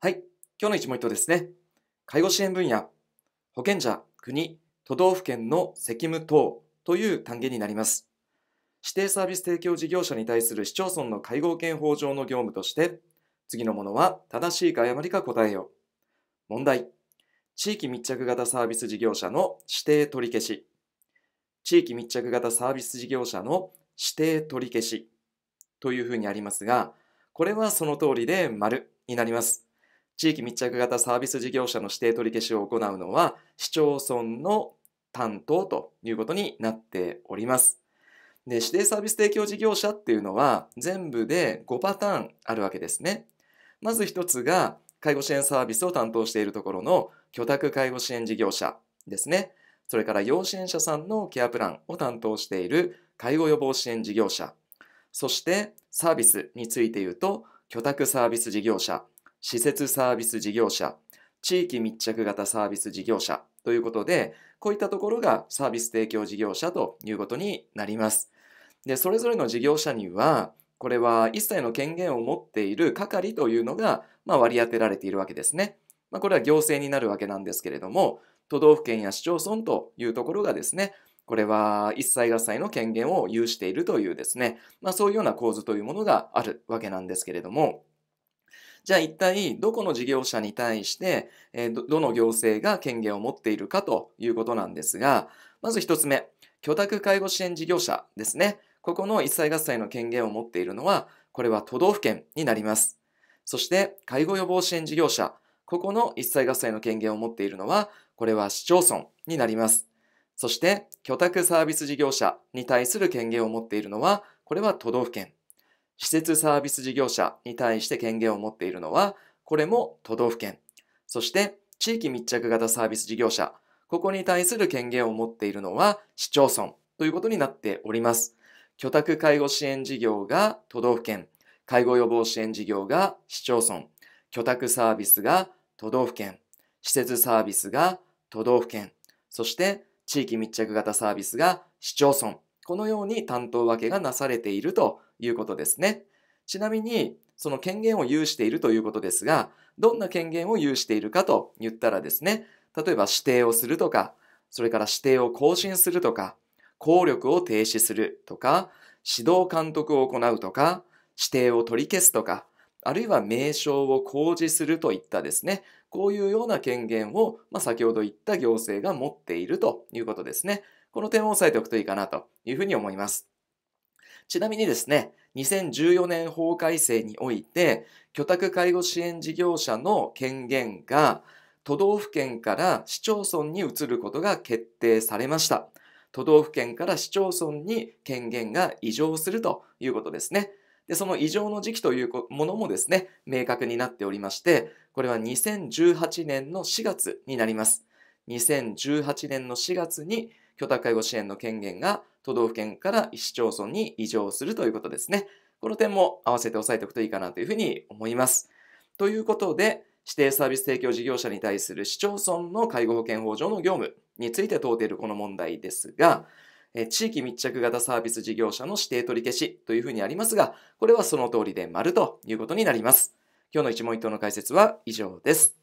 はい。今日の一問一答ですね。介護支援分野、保険者、国、都道府県の責務等という単元になります。指定サービス提供事業者に対する市町村の介護保険法上の業務として、次のものは正しいか誤りか答えよ。問題。地域密着型サービス事業者の指定取り消し。地域密着型サービス事業者の指定取り消しというふうにありますが、これはその通りで丸になります。地域密着型サービス事業者の指定取り消しを行うのは市町村の担当ということになっております。で指定サービス提供事業者っていうのは全部で5パターンあるわけですね。まず1つが介護支援サービスを担当しているところの居宅介護支援事業者ですね。それから要支援者さんのケアプランを担当している介護予防支援事業者。そしてサービスについて言うと居宅サービス事業者。施設サービス事業者、地域密着型サービス事業者ということで、こういったところがサービス提供事業者ということになります。で、それぞれの事業者には、これは一切の権限を持っている係というのが、まあ、割り当てられているわけですね。まあ、これは行政になるわけなんですけれども、都道府県や市町村というところがですね、これは一切合切の権限を有しているというですね、まあ、そういうような構図というものがあるわけなんですけれども、じゃあ一体どこの事業者に対して、えどの行政が権限を持っているかということなんですが、まず1つ目、居宅介護支援事業者ですね。ここの一切合切の権限を持っているのは、これは都道府県になります。そして、介護予防支援事業者、ここの一切合切の権限を持っているのは、これは市町村になります。そして、居宅サービス事業者に対する権限を持っているのは、これは都道府県。施設サービス事業者に対して権限を持っているのは、これも都道府県。そして、地域密着型サービス事業者、ここに対する権限を持っているのは市町村ということになっております。居宅介護支援事業が都道府県、介護予防支援事業が市町村、居宅サービスが都道府県、施設サービスが都道府県、そして地域密着型サービスが市町村このように担当分けがなされているということですね。ちなみに、その権限を有しているということですが、どんな権限を有しているかと言ったらですね、例えば指定をするとか、それから指定を更新するとか、効力を停止するとか、指導監督を行うとか、指定を取り消すとか、あるいは名称を公示するといったですね、こういうような権限を、まあ、先ほど言った行政が持っているということですね。この点を押さえておくといいかなというふうに思います。ちなみにですね、2014年法改正において、居宅介護支援事業者の権限が都道府県から市町村に移ることが決定されました。都道府県から市町村に権限が移譲するということですね。で、その異常の時期というものもですね、明確になっておりまして、これは2018年の4月になります。2018年の4月に居宅介護支援の権限が都道府県から市町村に移譲するということですね。この点も合わせて押さえておくといいかなというふうに思います。ということで、指定サービス提供事業者に対する市町村の介護保険法上の業務について問うているこの問題ですが、地域密着型サービス事業者の指定取り消しというふうにありますが、これはその通りで丸ということになります。今日の一問一答の解説は以上です。